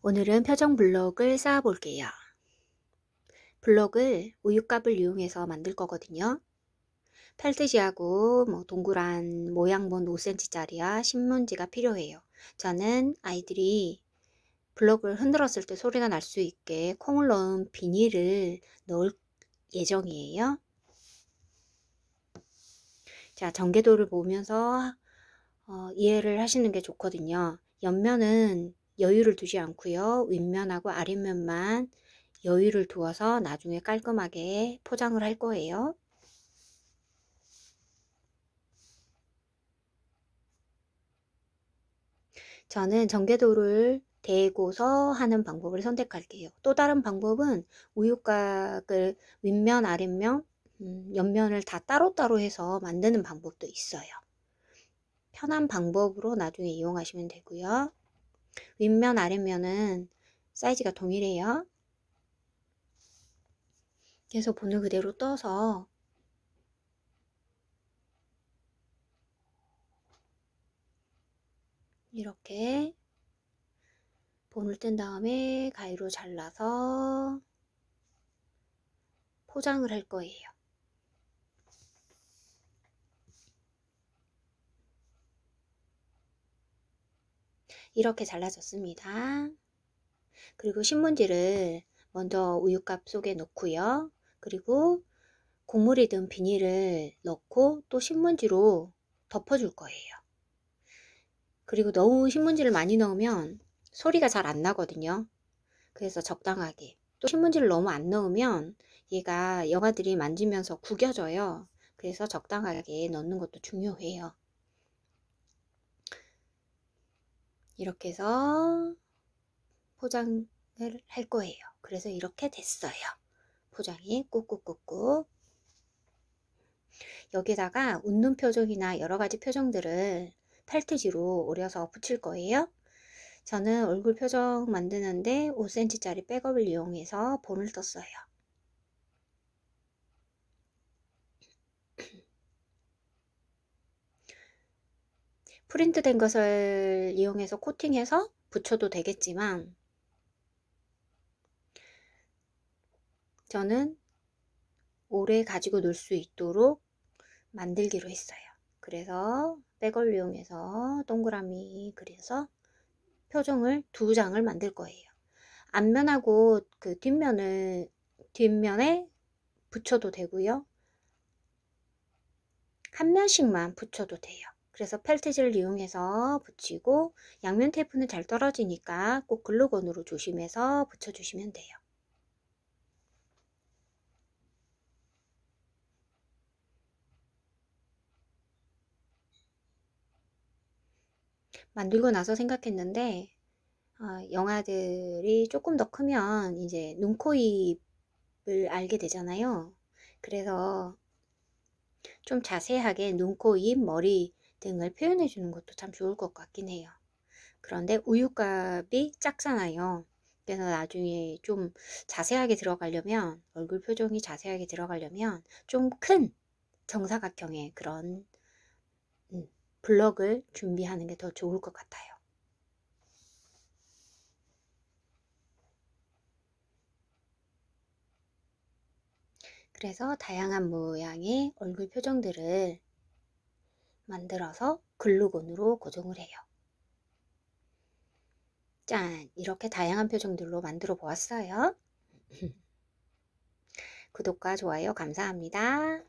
오늘은 표정 블록을 쌓아볼게요. 블록을 우유값을 이용해서 만들 거거든요. 팔트지하고 뭐 동그란 모양본 5cm짜리와 신문지가 필요해요. 저는 아이들이 블록을 흔들었을 때 소리가 날 수 있게 콩을 넣은 비닐을 넣을 예정이에요. 자, 전개도를 보면서 어, 이해를 하시는 게 좋거든요. 옆면은 여유를 두지 않고요. 윗면하고 아랫면만 여유를 두어서 나중에 깔끔하게 포장을 할 거예요. 저는 전개도를 대고서 하는 방법을 선택할게요. 또 다른 방법은 우유곽을 윗면, 아랫면, 음, 옆면을 다 따로따로 해서 만드는 방법도 있어요. 편한 방법으로 나중에 이용하시면 되고요. 윗면 아랫면은 사이즈가 동일해요. 그래서 본을 그대로 떠서 이렇게 본을 뜬 다음에 가위로 잘라서 포장을 할 거예요. 이렇게 잘라줬습니다. 그리고 신문지를 먼저 우유값 속에 넣고요. 그리고 국물이 든 비닐을 넣고 또 신문지로 덮어줄 거예요. 그리고 너무 신문지를 많이 넣으면 소리가 잘 안 나거든요. 그래서 적당하게. 또 신문지를 너무 안 넣으면 얘가 영아들이 만지면서 구겨져요. 그래서 적당하게 넣는 것도 중요해요. 이렇게 해서 포장을 할 거예요. 그래서 이렇게 됐어요. 포장이 꾹꾹꾹꾹 여기다가 웃는 표정이나 여러 가지 표정들을 팔트지로 오려서 붙일 거예요. 저는 얼굴 표정 만드는데 5cm짜리 백업을 이용해서 본을 떴어요 프린트된 것을 이용해서 코팅해서 붙여도 되겠지만 저는 오래 가지고 놀 수 있도록 만들기로 했어요. 그래서 백을 이용해서 동그라미 그려서 표정을 두 장을 만들 거예요. 앞면하고 그 뒷면을 뒷면에 붙여도 되고요. 한 면씩만 붙여도 돼요. 그래서 펠트지를 이용해서 붙이고 양면 테이프는 잘 떨어지니까 꼭 글루건으로 조심해서 붙여주시면 돼요. 만들고 나서 생각했는데 어, 영화들이 조금 더 크면 이제 눈, 코, 입을 알게 되잖아요. 그래서 좀 자세하게 눈, 코, 입, 머리 등을 표현해 주는 것도 참 좋을 것 같긴 해요. 그런데 우유값이 작잖아요. 그래서 나중에 좀 자세하게 들어가려면 얼굴 표정이 자세하게 들어가려면 좀 큰 정사각형의 그런 음, 블럭을 준비하는 게 더 좋을 것 같아요. 그래서 다양한 모양의 얼굴 표정들을 만들어서 글루건으로 고정을 해요. 짠! 이렇게 다양한 표정들로 만들어 보았어요. 구독과 좋아요 감사합니다.